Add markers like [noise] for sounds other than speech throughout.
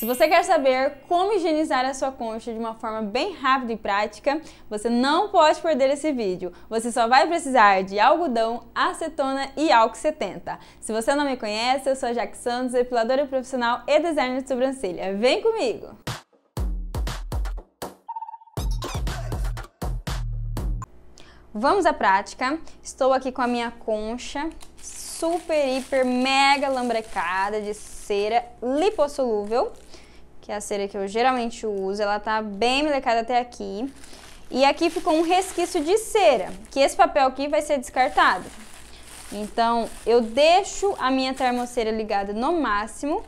Se você quer saber como higienizar a sua concha de uma forma bem rápida e prática, você não pode perder esse vídeo. Você só vai precisar de algodão, acetona e álcool 70. Se você não me conhece, eu sou a Jack Santos, epiladora profissional e designer de sobrancelha. Vem comigo! Vamos à prática. Estou aqui com a minha concha super, hiper, mega lambrecada de cera lipossolúvel que é a cera que eu geralmente uso, ela tá bem melecada até aqui. E aqui ficou um resquício de cera, que esse papel aqui vai ser descartado. Então, eu deixo a minha termoceira ligada no máximo,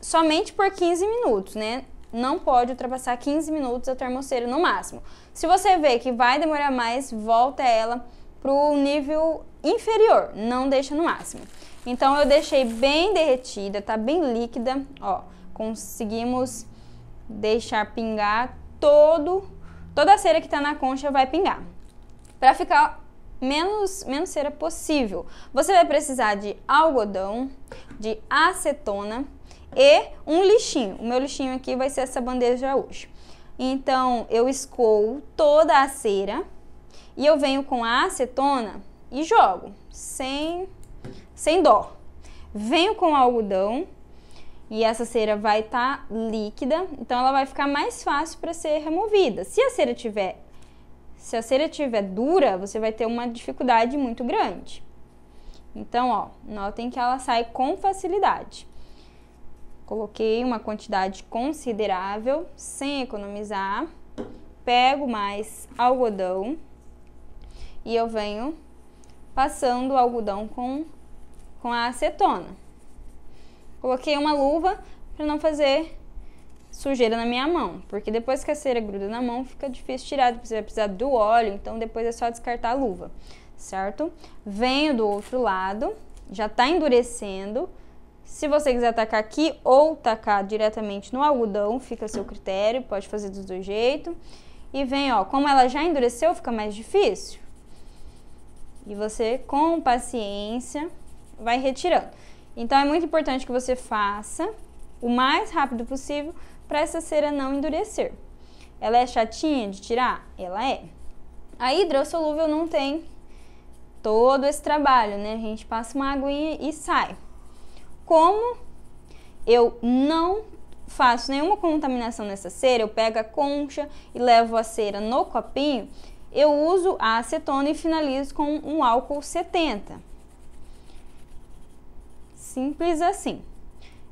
somente por 15 minutos, né? Não pode ultrapassar 15 minutos a termoceira no máximo. Se você vê que vai demorar mais, volta ela pro nível inferior, não deixa no máximo. Então, eu deixei bem derretida, tá bem líquida, ó. Conseguimos deixar pingar todo toda a cera que está na concha vai pingar. Para ficar menos menos cera possível, você vai precisar de algodão, de acetona e um lixinho. O meu lixinho aqui vai ser essa bandeja hoje. Então eu escoo toda a cera e eu venho com a acetona e jogo sem sem dó. Venho com o algodão e essa cera vai estar tá líquida, então ela vai ficar mais fácil para ser removida. Se a cera tiver se a cera tiver dura, você vai ter uma dificuldade muito grande. Então, ó, notem que ela sai com facilidade. Coloquei uma quantidade considerável, sem economizar. Pego mais algodão e eu venho passando o algodão com, com a acetona. Coloquei uma luva para não fazer sujeira na minha mão, porque depois que a cera gruda na mão fica difícil tirar, você vai precisar do óleo, então depois é só descartar a luva, certo? Venho do outro lado, já tá endurecendo. Se você quiser tacar aqui ou tacar diretamente no algodão, fica a seu critério, pode fazer dos dois jeitos. E vem, ó, como ela já endureceu, fica mais difícil. E você, com paciência, vai retirando. Então é muito importante que você faça o mais rápido possível para essa cera não endurecer. Ela é chatinha de tirar? Ela é. A hidrossolúvel não tem todo esse trabalho, né? A gente passa uma aguinha e sai. Como eu não faço nenhuma contaminação nessa cera, eu pego a concha e levo a cera no copinho, eu uso a acetona e finalizo com um álcool 70 simples assim.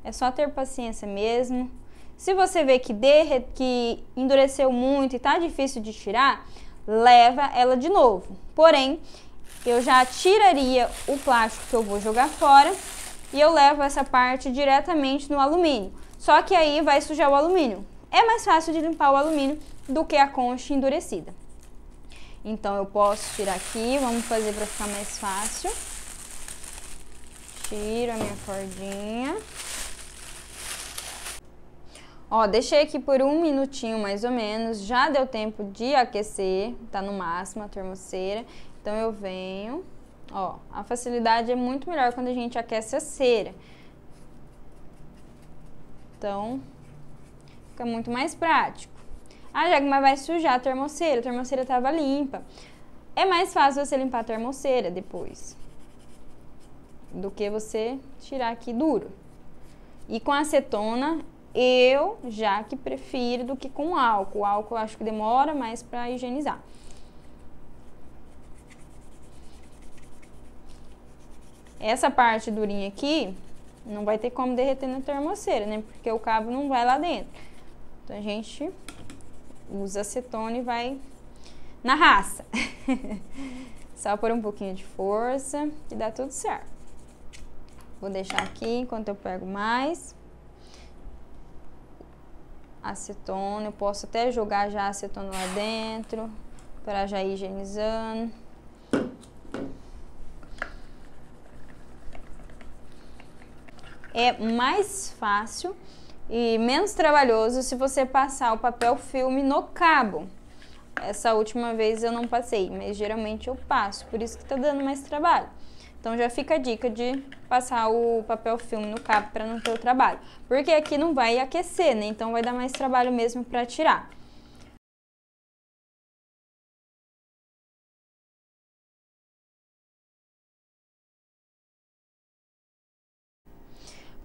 É só ter paciência mesmo. Se você vê que, derre... que endureceu muito e tá difícil de tirar, leva ela de novo. Porém, eu já tiraria o plástico que eu vou jogar fora e eu levo essa parte diretamente no alumínio. Só que aí vai sujar o alumínio. É mais fácil de limpar o alumínio do que a concha endurecida. Então eu posso tirar aqui, vamos fazer para ficar mais fácil tiro a minha cordinha. Ó, deixei aqui por um minutinho mais ou menos, já deu tempo de aquecer, tá no máximo a termoceira. Então eu venho, ó, a facilidade é muito melhor quando a gente aquece a cera. Então, fica muito mais prático. A ah, jagma vai sujar a termoceira, a termoceira tava limpa. É mais fácil você limpar a termoceira depois do que você tirar aqui duro. E com acetona, eu já que prefiro do que com álcool. O álcool eu acho que demora mais para higienizar. Essa parte durinha aqui não vai ter como derreter na termoceira, né? Porque o cabo não vai lá dentro. Então a gente usa acetona e vai na raça. [laughs] Só por um pouquinho de força que dá tudo certo. Vou deixar aqui enquanto eu pego mais. Acetona, eu posso até jogar já acetona lá dentro, para já ir higienizando. É mais fácil e menos trabalhoso se você passar o papel filme no cabo. Essa última vez eu não passei, mas geralmente eu passo, por isso que tá dando mais trabalho. Então já fica a dica de passar o papel filme no cabo para não ter o trabalho. Porque aqui não vai aquecer, né? Então vai dar mais trabalho mesmo para tirar.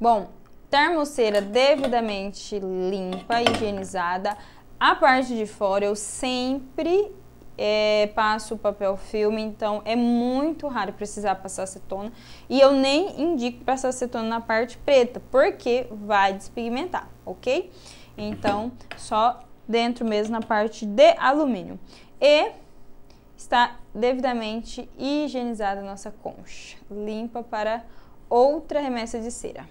Bom, termoceira devidamente limpa, higienizada. A parte de fora eu sempre é, passo o papel filme, então é muito raro precisar passar acetona. E eu nem indico passar acetona na parte preta, porque vai despigmentar, ok? Então, só dentro mesmo na parte de alumínio. E está devidamente higienizada a nossa concha, limpa para outra remessa de cera.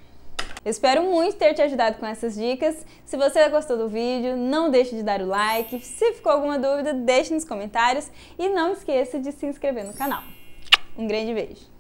Espero muito ter te ajudado com essas dicas. Se você gostou do vídeo, não deixe de dar o like. Se ficou alguma dúvida, deixe nos comentários e não esqueça de se inscrever no canal. Um grande beijo!